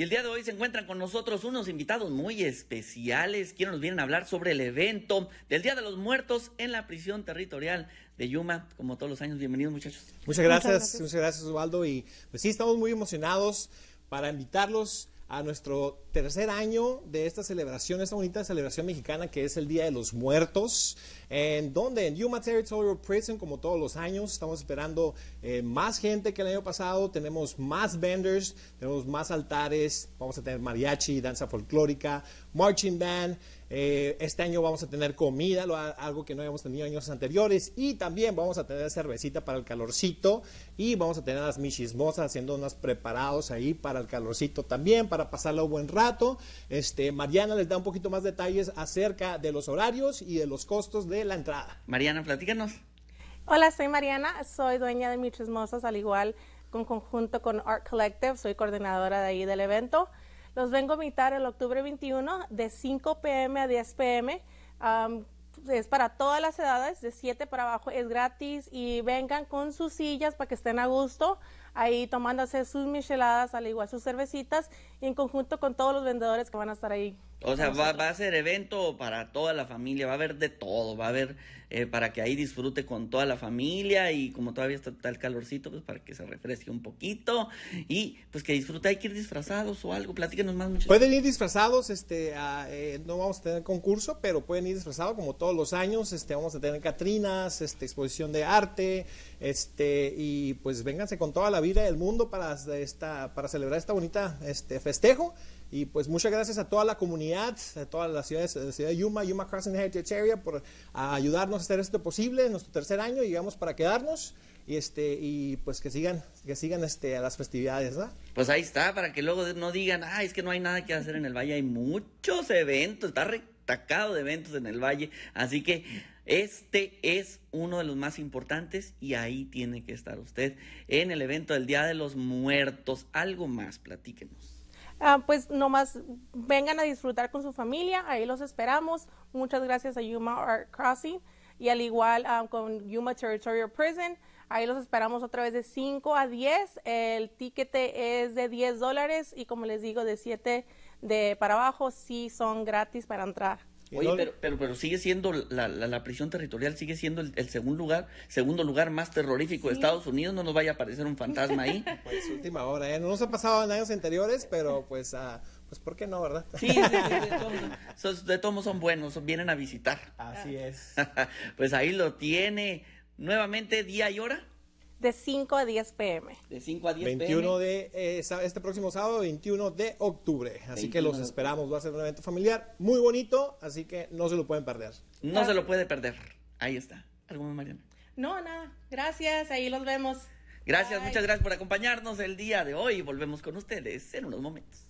Y el día de hoy se encuentran con nosotros unos invitados muy especiales, que nos vienen a hablar sobre el evento del Día de los Muertos en la prisión territorial de Yuma, como todos los años. Bienvenidos muchachos. Muchas gracias, muchas gracias, muchas gracias Osvaldo. Y pues sí, estamos muy emocionados para invitarlos a nuestro tercer año de esta celebración, esta bonita celebración mexicana que es el Día de los Muertos, en donde en Yuma Territorial Prison, como todos los años, estamos esperando eh, más gente que el año pasado, tenemos más vendors, tenemos más altares, vamos a tener mariachi, danza folclórica, marching band. Eh, este año vamos a tener comida, algo que no habíamos tenido años anteriores. Y también vamos a tener cervecita para el calorcito. Y vamos a tener a las michismosas haciendo unas preparados ahí para el calorcito también, para pasarlo un buen rato. Este, Mariana les da un poquito más detalles acerca de los horarios y de los costos de la entrada. Mariana, platícanos. Hola, soy Mariana, soy dueña de Michismosas, al igual con conjunto con Art Collective, soy coordinadora de ahí del evento. Los vengo a invitar el octubre 21 de 5 pm a 10 pm. es para todas las edades, de 7 para abajo, es gratis y vengan con sus sillas para que estén a gusto ahí tomándose sus micheladas, al igual sus cervecitas, y en conjunto con todos los vendedores que van a estar ahí. O sea, va, a ser evento para toda la familia, va a haber de todo, va a haber eh, para que ahí disfrute con toda la familia y como todavía está el calorcito, pues para que se refresque un poquito y pues que disfrute, hay que ir disfrazados o algo, platíquenos más mucho. Pueden ir disfrazados, este, eh, no vamos a tener concurso, pero pueden ir disfrazados como todos los años, este, vamos a tener Catrinas, este, exposición de arte, este, y pues vénganse con toda la vida del mundo para, esta, para celebrar esta bonita este, festejo. Y pues muchas gracias a toda la comunidad, a todas las ciudades eh, ciudad de Yuma, Yuma Crossing Heritage Area, por ayudarnos a hacer esto posible en nuestro tercer año. Llegamos para quedarnos y este y pues que sigan que sigan este a las festividades pues ahí está para que luego no digan ah es que no hay nada que hacer en el valle hay muchos eventos está re Sacado de eventos en el Valle. Así que este es uno de los más importantes y ahí tiene que estar usted en el evento del Día de los Muertos. Algo más, platíquenos. Ah, pues nomás vengan a disfrutar con su familia, ahí los esperamos. Muchas gracias a Yuma Art Crossing y al igual ah, con Yuma Territorial Prison. Ahí los esperamos otra vez de 5 a 10. El ticket es de 10 dólares y como les digo, de 7 de para abajo sí son gratis para entrar. Oye, pero, pero, sigue siendo la, prisión territorial, sigue siendo el, segundo lugar segundo lugar más terrorífico de Estados Unidos. No nos vaya a aparecer un fantasma ahí. Pues última hora, ¿eh? No nos ha pasado en años anteriores, pero pues, ah, pues ¿por qué no, verdad? Sí, sí, sí de todos son buenos, vienen a visitar. Así es. pues ahí lo tiene Nuevamente, día y hora. De 5 a 10 pm. De 5 a 10 21 de, eh, este próximo sábado, 21 de octubre. Así que los esperamos. Va a ser un evento familiar muy bonito, así que no se lo pueden perder. No se lo ah. puede perder. Ahí está. ¿Algo más, Mariana? No, nada. Gracias. Ahí los vemos. Gracias, muchas gracias por acompañarnos el día de hoy. Volvemos con ustedes en unos momentos.